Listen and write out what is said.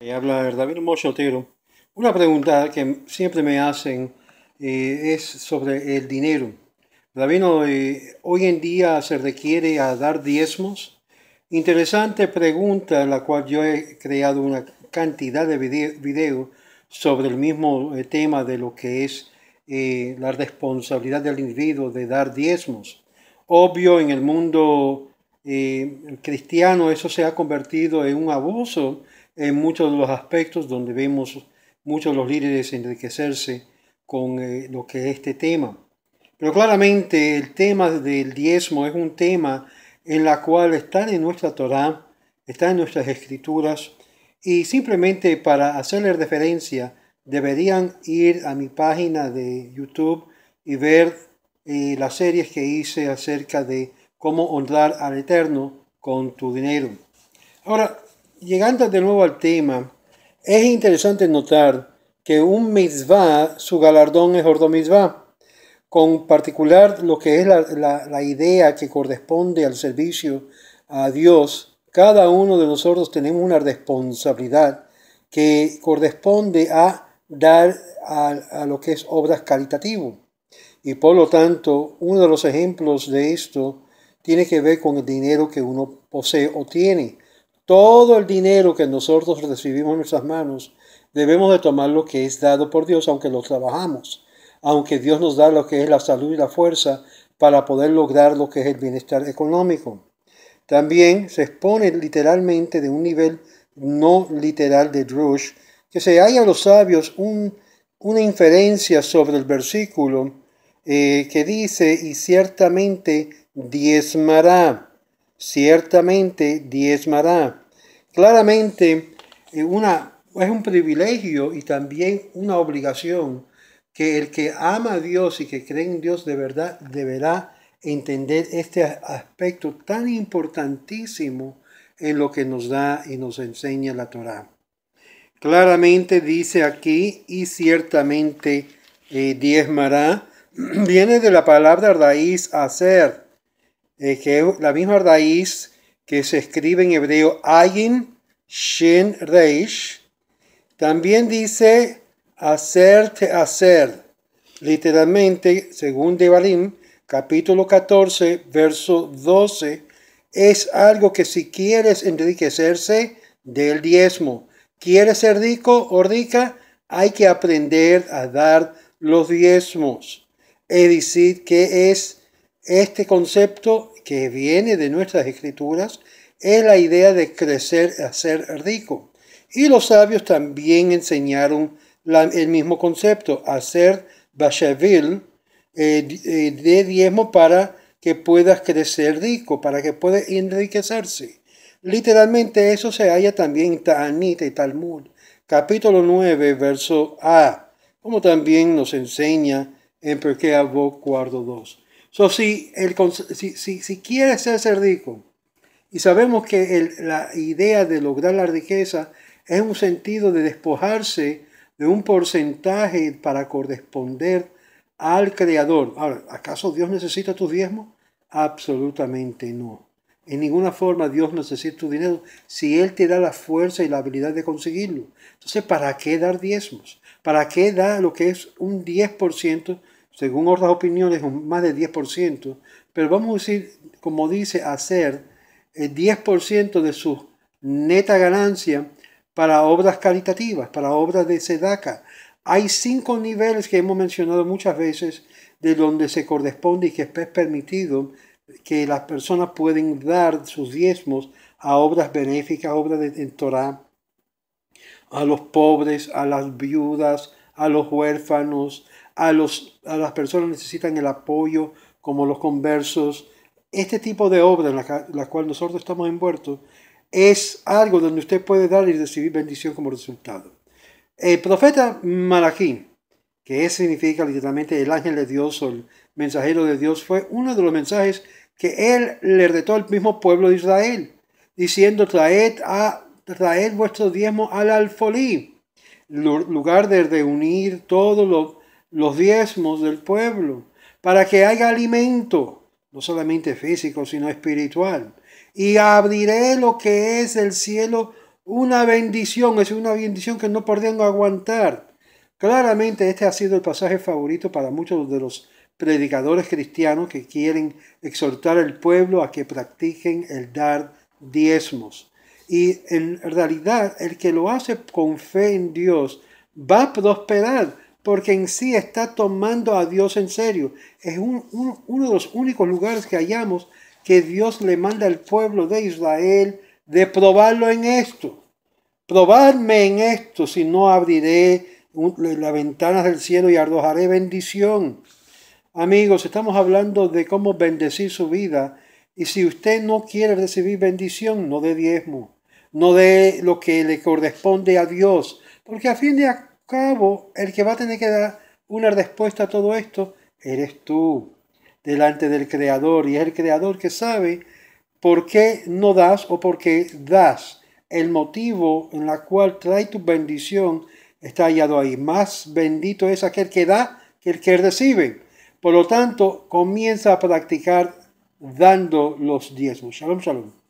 Habla habla David Mochotero. Una pregunta que siempre me hacen eh, es sobre el dinero. David, eh, hoy en día se requiere a dar diezmos. Interesante pregunta, la cual yo he creado una cantidad de videos sobre el mismo eh, tema de lo que es la responsabilidad del individuo de dar diezmos. Obvio, en el mundo cristiano eso se ha convertido en un abuso en muchos de los aspectos donde vemos muchos de los líderes enriquecerse con eh, lo que es este tema. Pero claramente el tema del diezmo es un tema en la cual está en nuestra Torá, está en nuestras escrituras, y simplemente para hacerles referencia, deberían ir a mi página de YouTube y ver eh, las series que hice acerca de cómo honrar al Eterno con tu dinero. Ahora, llegando de nuevo al tema, es interesante notar que un mitzvah, su galardón es ordo mitzvah, con particular lo que es la, la, la idea que corresponde al servicio a Dios. Cada uno de nosotros tenemos una responsabilidad que corresponde a dar a, lo que es obras caritativo. Y por lo tanto, uno de los ejemplos de esto tiene que ver con el dinero que uno posee o tiene. Todo el dinero que nosotros recibimos en nuestras manos, debemos de tomar lo que es dado por Dios, aunque lo trabajamos, aunque Dios nos da lo que es la salud y la fuerza para poder lograr lo que es el bienestar económico. También se expone literalmente de un nivel no literal de Drush, que se haya a los sabios una inferencia sobre el versículo eh, que dice, y ciertamente diezmará ciertamente diezmará. Claramente eh, una, es un privilegio y también una obligación que el que ama a Dios y que cree en Dios de verdad deberá entender este aspecto tan importantísimo en lo que nos da y nos enseña la Torá. Claramente dice aquí y ciertamente eh, diezmará, viene de la palabra raíz hacer, la misma raíz que se escribe en hebreo Ayin Shin Reish, también dice Hacerte hacer. Literalmente, según Devarim, capítulo 14, verso 12, es algo que si quieres enriquecerse del diezmo, quieres ser rico o rica, hay que aprender a dar los diezmos. Es decir, que es este concepto que viene de nuestras escrituras es la idea de crecer a ser rico. Y los sabios también enseñaron el mismo concepto, hacer bashavil eh, eh, de diezmo para que puedas crecer rico, para que puedas enriquecerse. Literalmente eso se halla también en Ta'anit y Talmud, capítulo 9, verso A, como también nos enseña en Perkei cuarto si, si, quieres ser rico, y sabemos que la idea de lograr la riqueza es un sentido de despojarse de un porcentaje para corresponder al Creador. Ahora, ¿acaso Dios necesita tu diezmo? Absolutamente no. En ninguna forma Dios necesita tu dinero si Él te da la fuerza y la habilidad de conseguirlo. Entonces, ¿para qué dar diezmos? ¿Para qué dar lo que es un 10% según otras opiniones, más del 10%, pero vamos a decir, como dice, hacer el 10% de su neta ganancia para obras caritativas, para obras de SEDACA. Hay cinco niveles que hemos mencionado muchas veces de donde se corresponde y que es permitido que las personas pueden dar sus diezmos a obras benéficas, obras de Torah, a los pobres, a las viudas, a los huérfanos, a, los, a las personas necesitan el apoyo, como los conversos. Este tipo de obra en la, cual nosotros estamos envueltos es algo donde usted puede dar y recibir bendición como resultado. El profeta Malakim que significa literalmente el ángel de Dios o el mensajero de Dios, fue uno de los mensajes que él le retó al mismo pueblo de Israel, diciendo, traed, a, traed vuestro diezmo al alfolí, lugar de reunir todo lo los diezmos del pueblo, para que haya alimento, no solamente físico, sino espiritual. Y abriré lo que es el cielo, una bendición, es una bendición que no podrían aguantar. Claramente este ha sido el pasaje favorito para muchos de los predicadores cristianos que quieren exhortar al pueblo a que practiquen el dar diezmos. Y en realidad el que lo hace con fe en Dios va a prosperar porque en sí está tomando a Dios en serio. Es uno de los únicos lugares que hallamos que Dios le manda al pueblo de Israel de probarlo en esto. Probarme en esto, si no abriré las ventanas del cielo y arrojaré bendición. Amigos, estamos hablando de cómo bendecir su vida. Y si usted no quiere recibir bendición, no dé diezmo, no dé lo que le corresponde a Dios. Porque a fin de cabo, el que va a tener que dar una respuesta a todo esto eres tú, delante del Creador. Y es el Creador que sabe por qué no das o por qué das. El motivo en la cual trae tu bendición está hallado ahí. Más bendito es aquel que da que el que recibe. Por lo tanto, comienza a practicar dando los diezmos. Shalom, shalom.